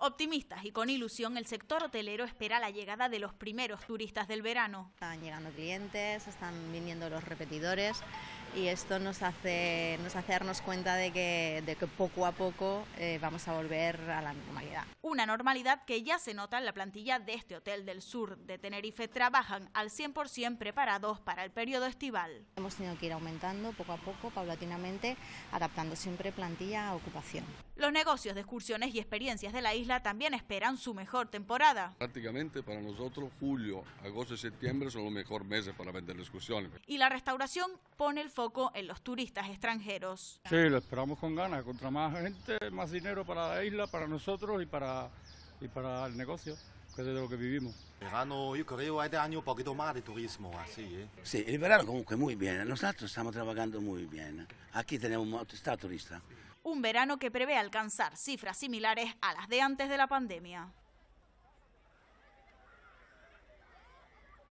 Optimistas y con ilusión, el sector hotelero espera la llegada de los primeros turistas del verano. Están llegando clientes, están viniendo los repetidores y esto nos hace, nos darnos cuenta de que, que poco a poco eh, vamos a volver a la normalidad. Una normalidad que ya se nota en la plantilla de este hotel del sur de Tenerife. Trabajan al 100% preparados para el periodo estival. Hemos tenido que ir aumentando poco a poco, paulatinamente, adaptando siempre plantilla a ocupación. Los negocios de excursiones y experiencias de la isla también esperan su mejor temporada. Prácticamente para nosotros julio, agosto y septiembre son los mejores meses para vender excursiones Y la restauración pone el foco en los turistas extranjeros. Sí, lo esperamos con ganas, contra más gente, más dinero para la isla, para nosotros y para, y para el negocio de lo que vivimos. Verano, yo creo, este año un poquito más de turismo, así, ¿eh? Sí, el verano comunque muy bien, nosotros estamos trabajando muy bien. Aquí tenemos, está turista un verano que prevé alcanzar cifras similares a las de antes de la pandemia.